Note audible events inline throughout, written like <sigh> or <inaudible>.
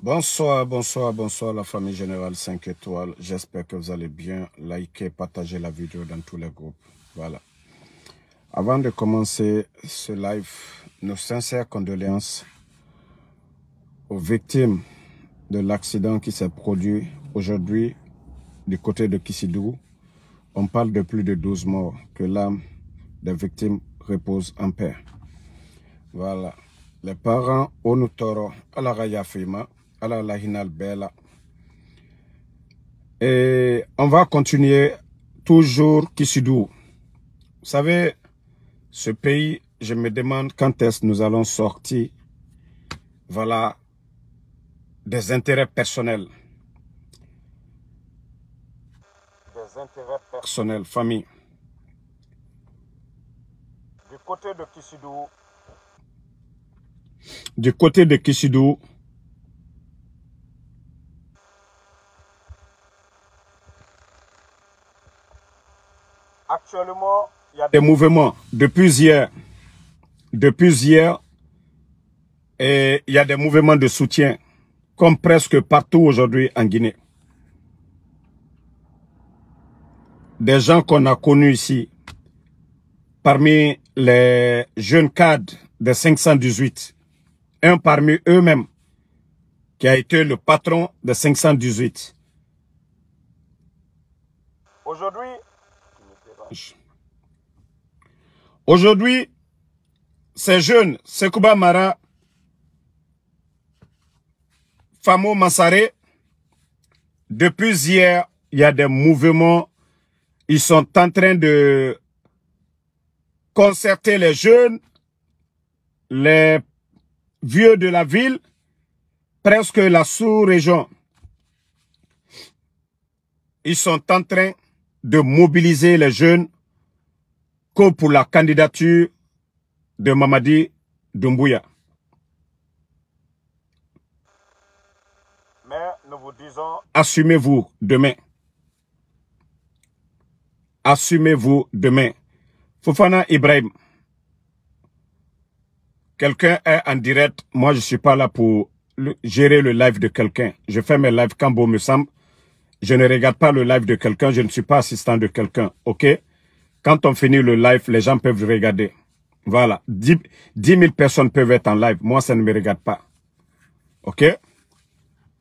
Bonsoir, bonsoir, bonsoir la famille Générale 5 étoiles. J'espère que vous allez bien. Likez, partagez la vidéo dans tous les groupes. Voilà. Avant de commencer ce live, nos sincères condoléances aux victimes de l'accident qui s'est produit aujourd'hui du côté de Kissidou. On parle de plus de 12 morts. Que l'âme des victimes repose en paix. Voilà. Les parents Onutoro Alaraya Fima la bella. Et on va continuer toujours Kissidou. Vous savez, ce pays, je me demande quand est-ce nous allons sortir, voilà, des intérêts personnels. Des intérêts personnels, famille. Du côté de Kissidou. Du côté de Kissidou. Actuellement, il y a des mouvements depuis hier. Depuis hier, et il y a des mouvements de soutien, comme presque partout aujourd'hui en Guinée. Des gens qu'on a connus ici, parmi les jeunes cadres des 518, un parmi eux-mêmes, qui a été le patron de 518. Aujourd'hui, Aujourd'hui, ces jeunes, Sekouba Mara, Famo Massaré, depuis hier, il y a des mouvements. Ils sont en train de concerter les jeunes, les vieux de la ville, presque la sous-région. Ils sont en train de mobiliser les jeunes que pour la candidature de Mamadi Doumbouya. Mais nous vous disons... Assumez-vous demain. Assumez-vous demain. Fofana Ibrahim, quelqu'un est en direct. Moi, je ne suis pas là pour gérer le live de quelqu'un. Je fais mes lives quand bon me semble. Je ne regarde pas le live de quelqu'un, je ne suis pas assistant de quelqu'un, ok Quand on finit le live, les gens peuvent regarder. Voilà, 10, 000 personnes peuvent être en live. Moi, ça ne me regarde pas, ok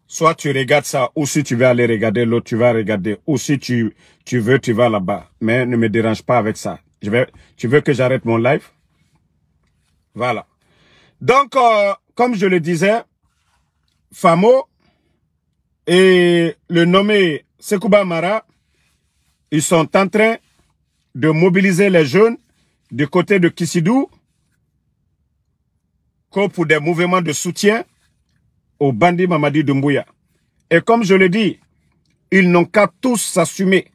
Soit tu regardes ça, ou si tu veux aller regarder l'autre, tu vas regarder. Ou si tu, tu veux, tu vas là-bas. Mais ne me dérange pas avec ça. Je vais, tu veux que j'arrête mon live Voilà. Donc, euh, comme je le disais, Famo, et le nommé Sekouba Mara, ils sont en train de mobiliser les jeunes du côté de Kissidou pour des mouvements de soutien au bandit Mamadi Doumbouya. Et comme je le dis, ils n'ont qu'à tous s'assumer.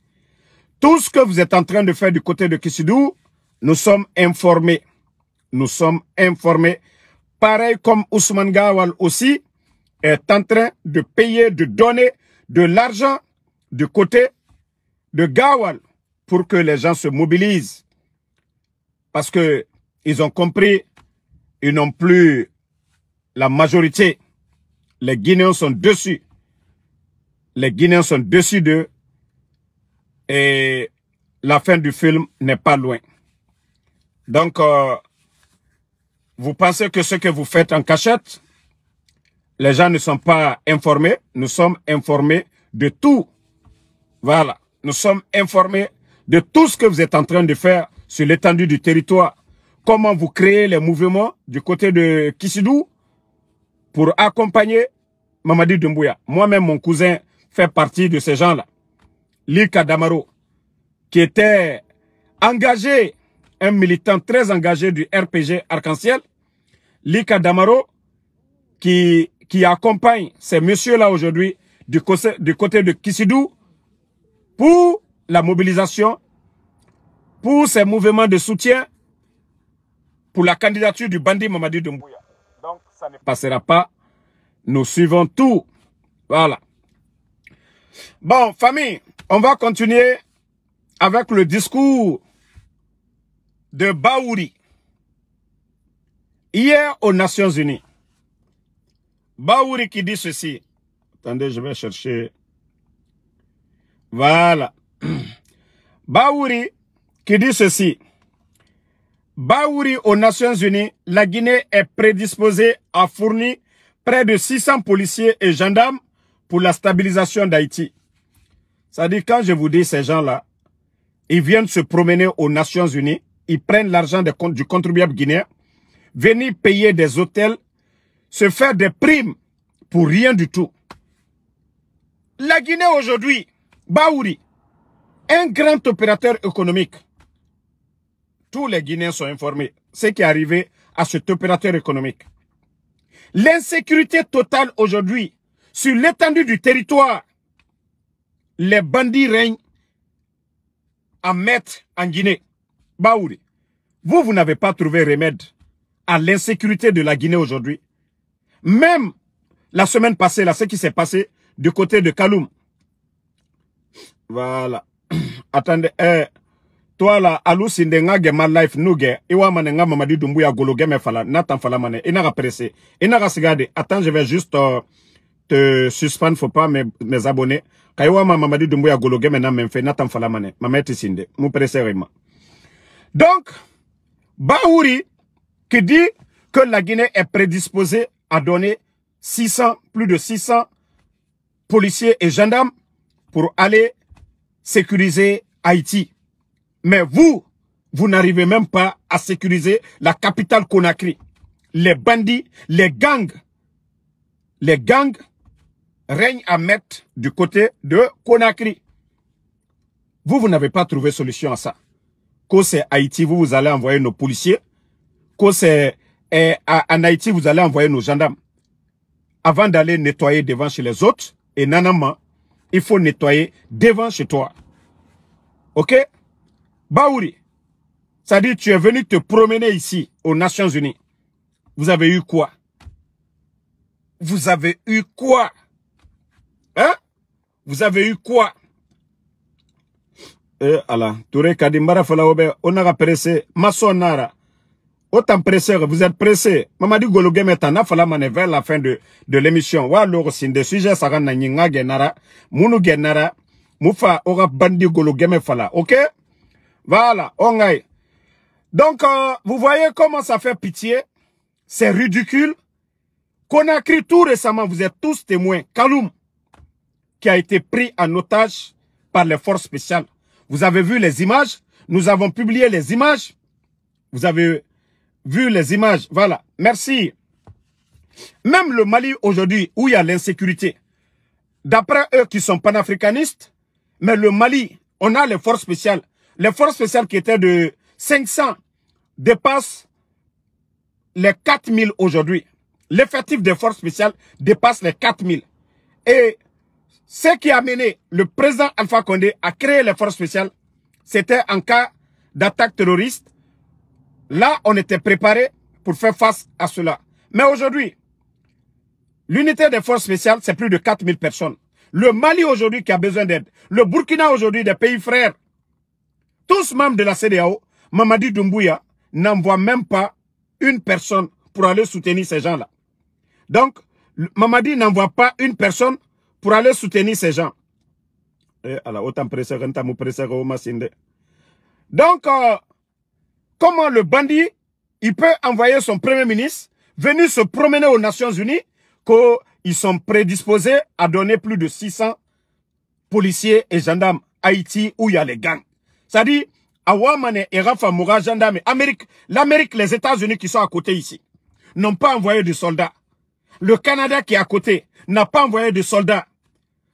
Tout ce que vous êtes en train de faire du côté de Kissidou, nous sommes informés. Nous sommes informés. Pareil comme Ousmane Gawal aussi, est en train de payer, de donner de l'argent du côté de Gawal pour que les gens se mobilisent. Parce que ils ont compris, ils n'ont plus la majorité. Les Guinéens sont dessus. Les Guinéens sont dessus d'eux. Et la fin du film n'est pas loin. Donc, euh, vous pensez que ce que vous faites en cachette, les gens ne sont pas informés. Nous sommes informés de tout. Voilà. Nous sommes informés de tout ce que vous êtes en train de faire sur l'étendue du territoire. Comment vous créez les mouvements du côté de Kissidou pour accompagner Mamadi Dumbuya? Moi-même, mon cousin fait partie de ces gens-là. Lika Damaro, qui était engagé, un militant très engagé du RPG Arc-en-Ciel. Lika Damaro, qui qui accompagne ces messieurs-là aujourd'hui du, du, côté de Kissidou pour la mobilisation, pour ces mouvements de soutien, pour la candidature du bandit Mamadi Doumbouya. Donc, ça ne passera pas. Nous suivons tout. Voilà. Bon, famille, on va continuer avec le discours de Baouri. Hier aux Nations Unies, Baouri qui dit ceci. Attendez, je vais chercher. Voilà. <clears throat> Baouri qui dit ceci. Baouri aux Nations Unies, la Guinée est prédisposée à fournir près de 600 policiers et gendarmes pour la stabilisation d'Haïti. Ça à dire quand je vous dis ces gens-là, ils viennent se promener aux Nations Unies, ils prennent l'argent du contribuable guinéen, venir payer des hôtels, se faire des primes pour rien du tout. La Guinée aujourd'hui, Baouri, un grand opérateur économique. Tous les Guinéens sont informés. Ce qui est arrivé à cet opérateur économique. L'insécurité totale aujourd'hui, sur l'étendue du territoire, les bandits règnent à mettre en Guinée. Baouri, vous, vous n'avez pas trouvé remède à l'insécurité de la Guinée aujourd'hui. Même la semaine passée, là, ce qui s'est passé du côté de Kaloum. Voilà. <clears throat> Attendez, eh, toi là, Alou Sindenga Gema Life nuge, Iwa Manenga Mamadi Dumbuya Golo Geme Fala, Nathan Fala Mane, Inaga Pressé, Inaga Sigade. Attends, je vais juste euh, te suspendre, faut pas mes, mes abonnés. Kaiwa Mamadi Dumbuya Golo Geme Namemfe, Nathan Fala Mane, Mameti Sinde, Mou Pressé Rima. Donc, Baouri, qui dit que la Guinée est prédisposée a donné 600, plus de 600 policiers et gendarmes pour aller sécuriser Haïti. Mais vous, vous n'arrivez même pas à sécuriser la capitale Conakry. Les bandits, les gangs, les gangs règnent à mettre du côté de Conakry. Vous, vous n'avez pas trouvé solution à ça. Quand c'est Haïti, vous, vous allez envoyer nos policiers. Quand c'est et eh, en Haïti, vous allez envoyer nos gendarmes. Avant d'aller nettoyer devant chez les autres, et nanama, il faut nettoyer devant chez toi. Ok Baouri, ça dit tu es venu te promener ici, aux Nations Unies. Vous avez eu quoi Vous avez eu quoi Hein Vous avez eu quoi Eh, Allah, Touré Falaobe, on a pressé, Masonara. Autant pressé, vous êtes pressé. Mamadi dit est en affaire vers la fin de, de l'émission. Wa alors, si des sujets ça rend n'a genara, munu genara, mufa aura bandi fala. Ok? Voilà, on aille. Donc, euh, vous voyez comment ça fait pitié. C'est ridicule. Qu'on a écrit tout récemment, vous êtes tous témoins. Kaloum, qui a été pris en otage par les forces spéciales. Vous avez vu les images. Nous avons publié les images. Vous avez vu les images. Voilà. Merci. Même le Mali aujourd'hui, où il y a l'insécurité, d'après eux qui sont panafricanistes, mais le Mali, on a les forces spéciales. Les forces spéciales qui étaient de 500 dépassent les 4000 aujourd'hui. L'effectif des forces spéciales dépasse les 4000. Et ce qui a mené le président Alpha Condé à créer les forces spéciales, c'était en cas d'attaque terroriste Là, on était préparé pour faire face à cela. Mais aujourd'hui, l'unité des forces spéciales, c'est plus de 4000 personnes. Le Mali aujourd'hui qui a besoin d'aide. Le Burkina aujourd'hui, des pays frères. Tous membres de la CDAO, Mamadi Doumbouya n'envoie même pas une personne pour aller soutenir ces gens-là. Donc, Mamadi n'envoie pas une personne pour aller soutenir ces gens. Eh, Donc, euh, Comment le bandit, il peut envoyer son premier ministre venir se promener aux Nations Unies qu'ils sont prédisposés à donner plus de 600 policiers et gendarmes à Haïti où il y a les gangs. C'est-à-dire, Awamane et Rafa Moura, gendarmes, Amérique, l'Amérique, les États-Unis qui sont à côté ici, n'ont pas envoyé de soldats. Le Canada qui est à côté n'a pas envoyé de soldats.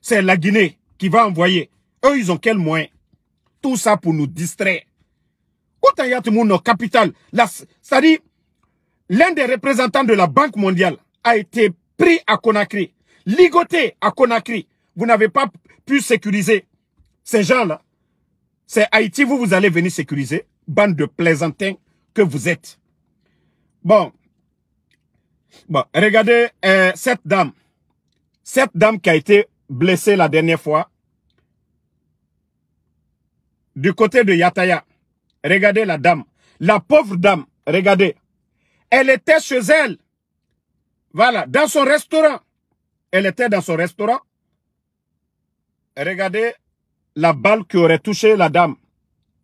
C'est la Guinée qui va envoyer. Eux, ils ont quel moyen Tout ça pour nous distraire. Capital, c'est-à-dire l'un des représentants de la Banque mondiale a été pris à Conakry, ligoté à Conakry. Vous n'avez pas pu sécuriser ces gens-là. C'est Haïti, vous, vous allez venir sécuriser. Bande de plaisantins que vous êtes. Bon. regardez euh, cette dame. Cette dame qui a été blessée la dernière fois du côté de Yataya. Regardez la dame. La pauvre dame, regardez. Elle était chez elle. Voilà, dans son restaurant. Elle était dans son restaurant. Regardez la balle qui aurait touché la dame.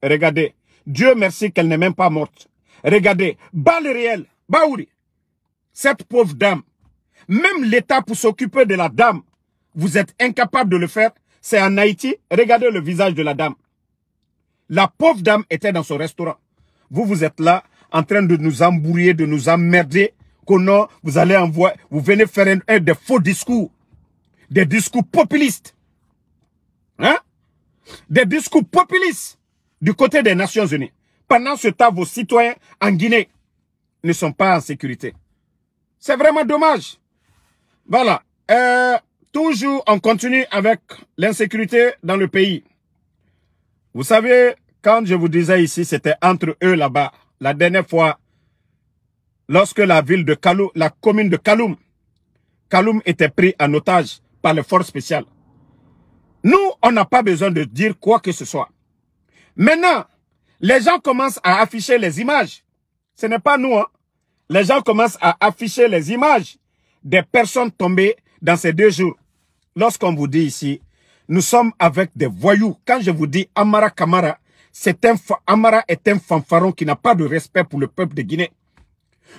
Regardez. Dieu merci qu'elle n'est même pas morte. Regardez. Balle réelle. Baouri. Cette pauvre dame. Même l'État pour s'occuper de la dame. Vous êtes incapable de le faire. C'est en Haïti. Regardez le visage de la dame. La pauvre dame était dans son restaurant. Vous, vous êtes là en train de nous embrouiller, de nous emmerder. qu'on vous allez envoyer, vous venez faire un, des faux discours. Des discours populistes. Hein? Des discours populistes du côté des Nations Unies. Pendant ce temps, vos citoyens en Guinée ne sont pas en sécurité. C'est vraiment dommage. Voilà. Euh, toujours, on continue avec l'insécurité dans le pays. Vous savez, quand je vous disais ici, c'était entre eux là-bas. La dernière fois, lorsque la ville de Kaloum, la commune de Kaloum, Kaloum était pris en otage par les forces spéciales. Nous, on n'a pas besoin de dire quoi que ce soit. Maintenant, les gens commencent à afficher les images. Ce n'est pas nous. Hein. Les gens commencent à afficher les images des personnes tombées dans ces deux jours. Lorsqu'on vous dit ici, nous sommes avec des voyous. Quand je vous dis Amara Kamara, c'est un, Amara est un fanfaron qui n'a pas de respect pour le peuple de Guinée.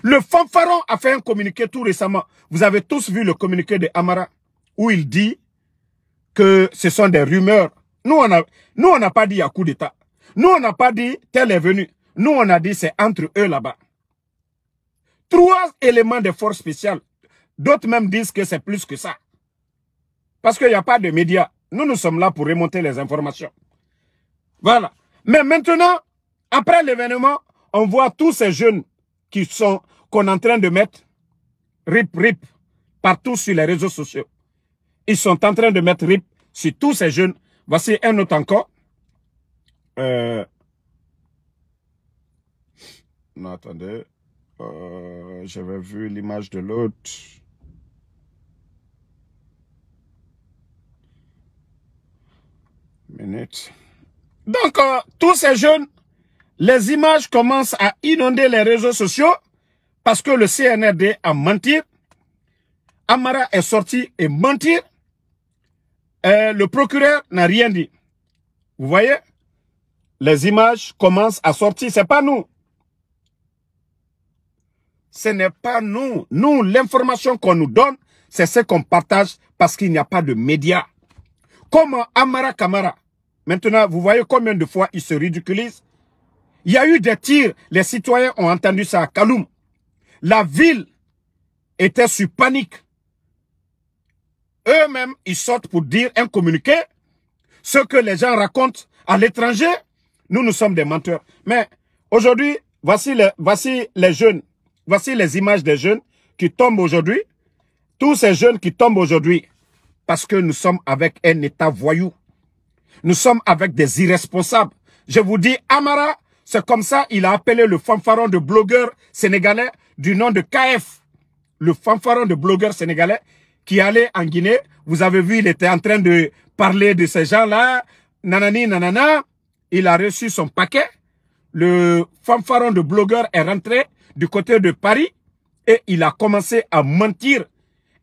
Le fanfaron a fait un communiqué tout récemment. Vous avez tous vu le communiqué de Amara où il dit que ce sont des rumeurs. Nous, on nous, on n'a pas dit à coup d'État. Nous, on n'a pas dit tel est venu. Nous, on a dit c'est entre eux là-bas. Trois éléments de force spéciales. D'autres même disent que c'est plus que ça. Parce qu'il n'y a pas de médias. Nous, nous sommes là pour remonter les informations. Voilà. Mais maintenant, après l'événement, on voit tous ces jeunes qui sont, qu'on est en train de mettre rip, rip, partout sur les réseaux sociaux. Ils sont en train de mettre rip sur tous ces jeunes. Voici un autre encore. Euh, non, attendez. Euh, j'avais vu l'image de l'autre. Donc, euh, tous ces jeunes, les images commencent à inonder les réseaux sociaux parce que le CNRD a menti. Amara est sorti et mentir. Euh, le procureur n'a rien dit. Vous voyez Les images commencent à sortir. C'est pas nous. Ce n'est pas nous. Nous, l'information qu'on nous donne, c'est ce qu'on partage parce qu'il n'y a pas de médias. Comment Amara Kamara, Maintenant, vous voyez combien de fois ils se ridiculisent. Il y a eu des tirs, les citoyens ont entendu ça à Kaloum. La ville était sur panique. Eux-mêmes, ils sortent pour dire un communiqué. Ce que les gens racontent à l'étranger, nous, nous sommes des menteurs. Mais aujourd'hui, voici les, voici les jeunes, voici les images des jeunes qui tombent aujourd'hui. Tous ces jeunes qui tombent aujourd'hui, parce que nous sommes avec un État voyou. Nous sommes avec des irresponsables. Je vous dis, Amara, c'est comme ça, il a appelé le fanfaron de blogueur sénégalais du nom de KF. Le fanfaron de blogueur sénégalais qui allait en Guinée. Vous avez vu, il était en train de parler de ces gens-là. Nanani, nanana. Il a reçu son paquet. Le fanfaron de blogueur est rentré du côté de Paris et il a commencé à mentir.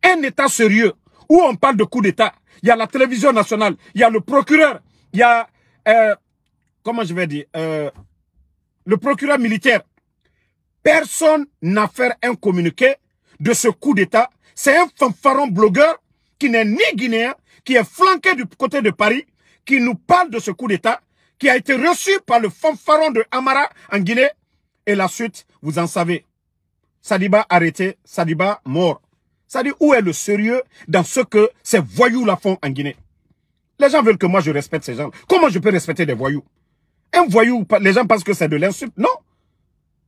Un État sérieux où on parle de coup d'État. Il y a la télévision nationale, il y a le procureur, il y a, euh, comment je vais dire, euh, le procureur militaire. Personne n'a fait un communiqué de ce coup d'État. C'est un fanfaron blogueur qui n'est ni guinéen, qui est flanqué du côté de Paris, qui nous parle de ce coup d'État, qui a été reçu par le fanfaron de Amara en Guinée. Et la suite, vous en savez. Sadiba arrêté, Sadiba mort. Ça dit où est le sérieux dans ce que ces voyous la font en Guinée les gens veulent que moi je respecte ces gens. Comment je peux respecter des voyous Un voyou, les gens pensent que c'est de l'insulte. Non.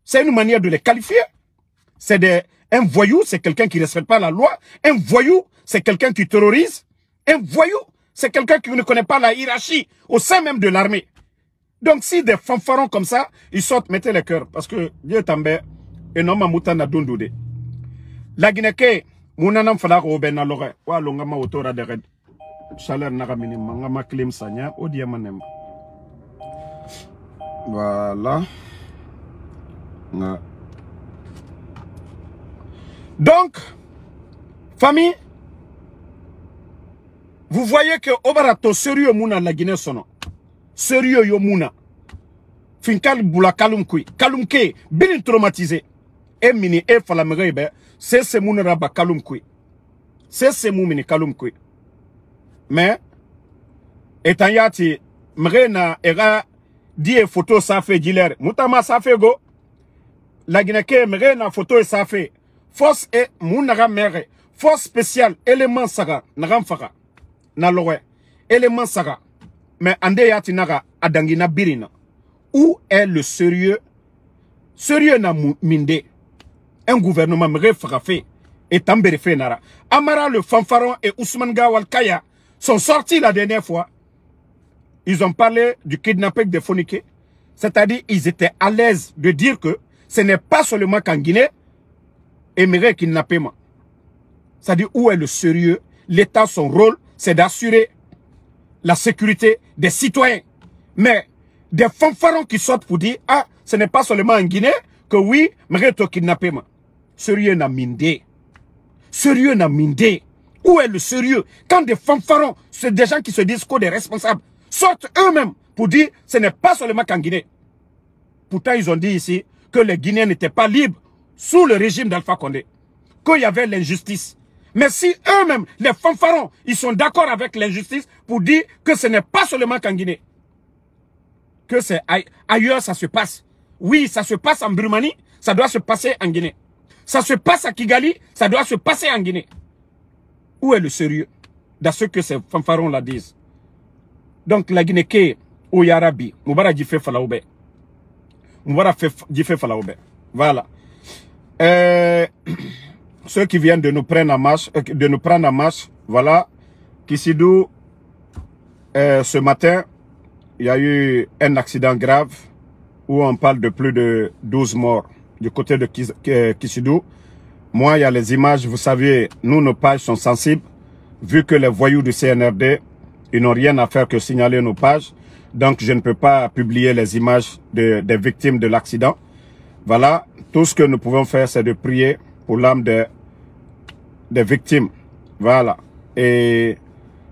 C'est une manière de les qualifier. C'est des... Un voyou, c'est quelqu'un qui ne respecte pas la loi. Un voyou, c'est quelqu'un qui terrorise. Un voyou, c'est quelqu'un qui ne connaît pas la hiérarchie au sein même de l'armée. Donc si des fanfarons comme ça, ils sortent, mettez les cœurs. Parce que Dieu també, na moutana Dundude. La Guinée, mounanam falako benalore, wa longama ma de red chaleur nagamini manga maklim sanya odiamanem voilà donc famille vous voyez que obarato sérieux muna la Guinée sono sérieux yo muna finkal bula kalum Kalumke. Bin traumatisé et mini e falamege be sese muna raba kalum c'est ce mumini kalum mais étant yati, mre era diye photo safe jiler. Moutama safe go, la mre na photo safe. force e moun mere, fos special element saga, nagan faka. Nan lowe, saga. Mais ande yati naga, adangina birina. où est le sérieux sérieux na minde. Un gouvernement mre fe, etan nara. Amara le fanfaron et Ousmane Gawal Kaya, sont sortis la dernière fois. Ils ont parlé du kidnapping des Foniqués. C'est-à-dire ils étaient à l'aise de dire que ce n'est pas seulement qu'en Guinée, aimerait kidnapper moi. C'est-à-dire où est le sérieux L'État, son rôle, c'est d'assurer la sécurité des citoyens. Mais des fanfarons qui sortent pour dire, ah, ce n'est pas seulement en Guinée que oui, mais te kidnapper Sérieux n'a mindé. Sérieux n'a mindé. Où est le sérieux Quand des fanfarons, c'est des gens qui se disent qu'on des responsables, sortent eux-mêmes pour dire que ce n'est pas seulement qu'en Guinée. Pourtant, ils ont dit ici que les Guinéens n'étaient pas libres sous le régime d'Alpha Condé, qu'il y avait l'injustice. Mais si eux-mêmes, les fanfarons, ils sont d'accord avec l'injustice pour dire que ce n'est pas seulement qu'en Guinée, que c'est ailleurs ça se passe. Oui, ça se passe en Brumanie, ça doit se passer en Guinée. Ça se passe à Kigali, ça doit se passer en Guinée. Où est le sérieux dans ce que ces fanfarons la disent Donc, la Guinée, au Yarabi, Moubara Djifé Falaoube. Moubara Falaoube. Voilà. Euh, <clears throat> ceux qui viennent de nous prendre en marche, euh, de nous prendre en marche, voilà, Kissidou, euh, ce matin, il y a eu un accident grave où on parle de plus de 12 morts du côté de euh, Kissidou. Moi, il y a les images, vous savez, nous, nos pages sont sensibles. Vu que les voyous du CNRD, ils n'ont rien à faire que signaler nos pages. Donc, je ne peux pas publier les images des victimes de l'accident. Voilà, tout ce que nous pouvons faire, c'est de prier pour l'âme des, des victimes. Voilà. Et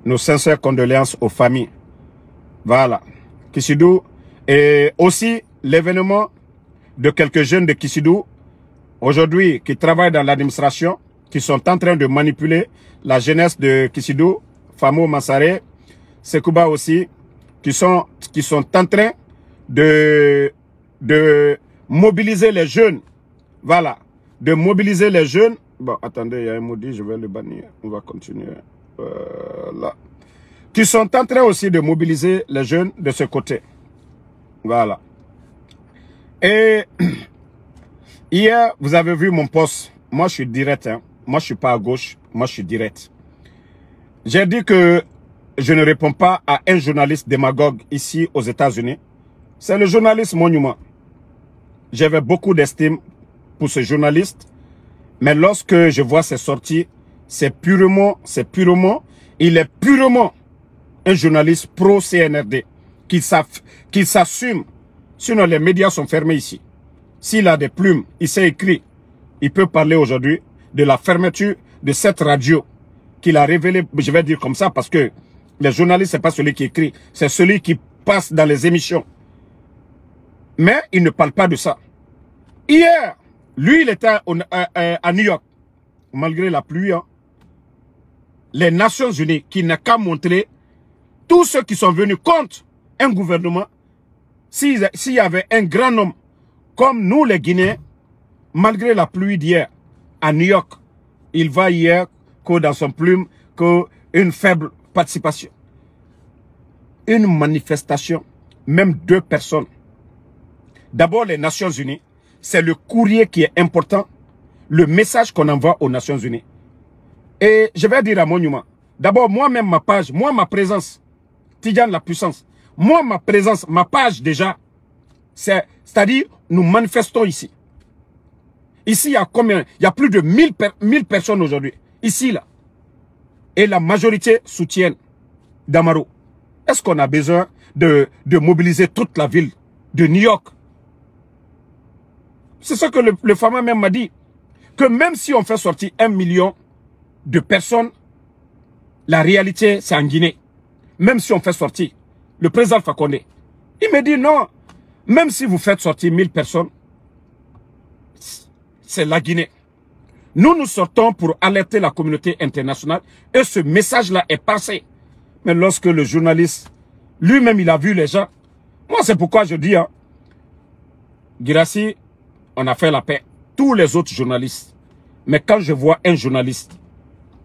nos sincères condoléances aux familles. Voilà. Kissidou. Et aussi, l'événement de quelques jeunes de Kissidou aujourd'hui qui travaillent dans l'administration, qui sont en train de manipuler la jeunesse de Kissidou, Famo Massaré, Sekouba aussi, qui sont, qui sont en train de, de mobiliser les jeunes. Voilà, de mobiliser les jeunes. Bon, attendez, il y a un maudit, je vais le bannir. On va continuer euh, là. Qui sont en train aussi de mobiliser les jeunes de ce côté. Voilà. Et <clears throat> Hier, vous avez vu mon poste. Moi, je suis direct. Hein. Moi, je suis pas à gauche. Moi, je suis direct. J'ai dit que je ne réponds pas à un journaliste démagogue ici aux États-Unis. C'est le journaliste Monument. J'avais beaucoup d'estime pour ce journaliste. Mais lorsque je vois ses sorties, c'est purement, c'est purement, il est purement un journaliste pro-CNRD qui s'assume. Sinon, les médias sont fermés ici. S'il a des plumes, il s'est écrit. Il peut parler aujourd'hui de la fermeture de cette radio qu'il a révélée, je vais dire comme ça, parce que les journalistes, c'est pas celui qui écrit, c'est celui qui passe dans les émissions. Mais il ne parle pas de ça. Hier, lui, il était euh, euh, à New York, malgré la pluie. Hein. les Nations Unies, qui n'a qu'à montrer tous ceux qui sont venus contre un gouvernement, s'il y avait un grand homme comme nous les Guinéens, malgré la pluie d'hier à New York, il va hier que dans son plume une faible participation. Une manifestation, même deux personnes. D'abord les Nations Unies, c'est le courrier qui est important, le message qu'on envoie aux Nations Unies. Et je vais dire à Monument, d'abord moi-même ma page, moi ma présence, Tidiane la puissance, moi ma présence, ma page déjà, c'est-à-dire nous manifestons ici. Ici, il y a combien Il y a plus de 1000, personnes aujourd'hui. Ici, là. Et la majorité soutient Damaro. Est-ce qu'on a besoin de, mobiliser toute la ville de New York C'est ce que le, le Fama même m'a dit. Que même si on fait sortir un million de personnes, la réalité, c'est en Guinée. Même si on fait sortir le président Fakonde. Il me dit non, même si vous faites sortir 1000 personnes, c'est la Guinée. Nous, nous sortons pour alerter la communauté internationale et ce message-là est passé. Mais lorsque le journaliste, lui-même, il a vu les gens, moi, c'est pourquoi je dis, hein, on a fait la paix. Tous les autres journalistes. Mais quand je vois un journaliste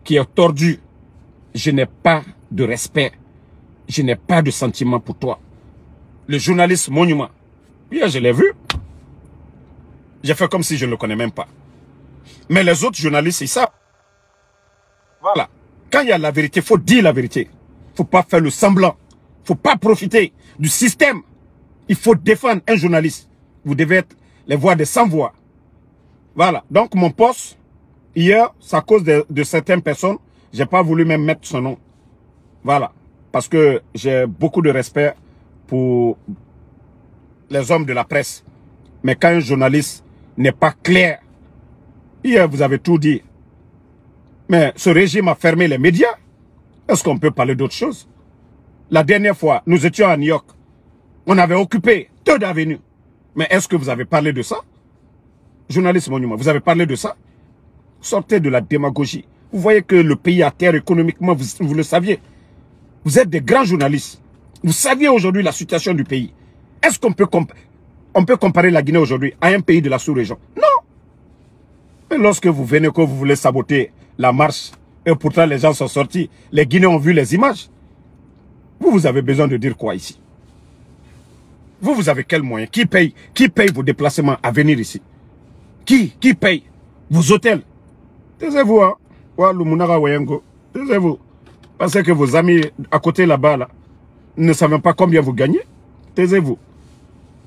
qui est tordu, je n'ai pas de respect. Je n'ai pas de sentiment pour toi. Le journaliste monument, Hier je l'ai vu. J'ai fait comme si je ne le connais même pas. Mais les autres journalistes, ils savent. Voilà. Quand il y a la vérité, il faut dire la vérité. Il ne faut pas faire le semblant. Il ne faut pas profiter du système. Il faut défendre un journaliste. Vous devez être les voix des sans-voix. Voilà. Donc, mon poste, hier, c'est à cause de, certaines personnes, Je n'ai pas voulu même mettre son nom. Voilà. Parce que j'ai beaucoup de respect pour les hommes de la presse. Mais quand un journaliste n'est pas clair, hier vous avez tout dit. Mais ce régime a fermé les médias. Est-ce qu'on peut parler d'autre chose La dernière fois, nous étions à New York. On avait occupé deux avenues Mais est-ce que vous avez parlé de ça Journaliste Monument, vous avez parlé de ça Sortez de la démagogie. Vous voyez que le pays à terre économiquement, vous le saviez. Vous êtes des grands journalistes. Vous saviez aujourd'hui la situation du pays. Est-ce qu'on peut, on peut comparer la Guinée aujourd'hui à un pays de la sous-région Non. Mais lorsque vous venez, que vous voulez saboter la marche, et pourtant les gens sont sortis, les Guinéens ont vu les images. Vous, vous avez besoin de dire quoi ici Vous, vous avez quel moyen Qui paye Qui paye vos déplacements à venir ici Qui Qui paye vos hôtels Taisez-vous, hein Taisez-vous. Parce que vos amis à côté là-bas, là, ne savent pas combien vous gagnez. Taisez-vous.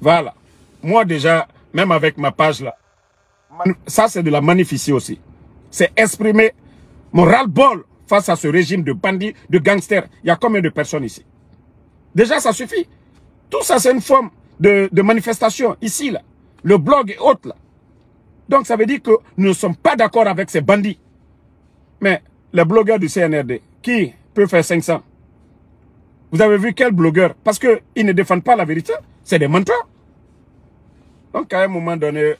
Voilà. Moi déjà, même avec ma page là, ça c'est de la magnificie aussi. C'est exprimer mon ras-le-bol face à ce régime de bandits, de gangsters. Il y a combien de personnes ici Déjà, ça suffit. Tout ça, c'est une forme de, manifestation ici, là. Le blog est haute là. Donc, ça veut dire que nous ne sommes pas d'accord avec ces bandits. Mais les blogueurs du CNRD, qui peut faire 500 vous avez vu quel blogueur Parce qu'ils ne défendent pas la vérité. C'est des menteurs. Donc, à un moment donné,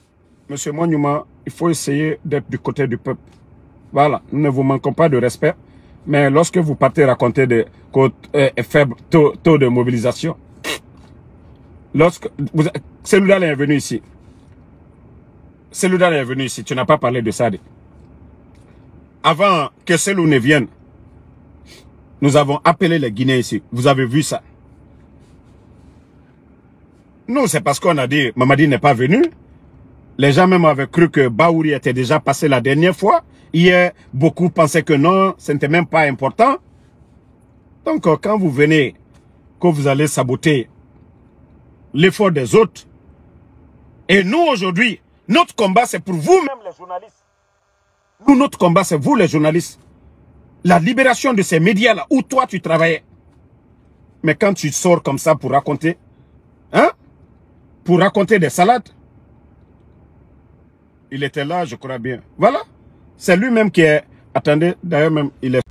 M. Monument, il faut essayer d'être du côté du peuple. Voilà, ne vous manquons pas de respect. Mais lorsque vous partez raconter des euh, faibles taux, de mobilisation, lorsque celui-là est venu ici. Celui-là est venu ici. Tu n'as pas parlé de ça. Avant que celui ne vienne, nous avons appelé les Guinéens ici. Vous avez vu ça. Nous, c'est parce qu'on a dit Mamadi n'est pas venu. Les gens même avaient cru que Baouri était déjà passé la dernière fois. Hier, beaucoup pensaient que non, ce n'était même pas important. Donc, euh, quand vous venez, que vous allez saboter l'effort des autres, et nous, aujourd'hui, notre combat, c'est pour vous-même, les journalistes. Nous, notre combat, c'est vous, les journalistes la libération de ces médias-là où toi tu travaillais. Mais quand tu sors comme ça pour raconter, hein, pour raconter des salades, il était là, je crois bien. Voilà, c'est lui-même qui est, attendez, d'ailleurs même, il est...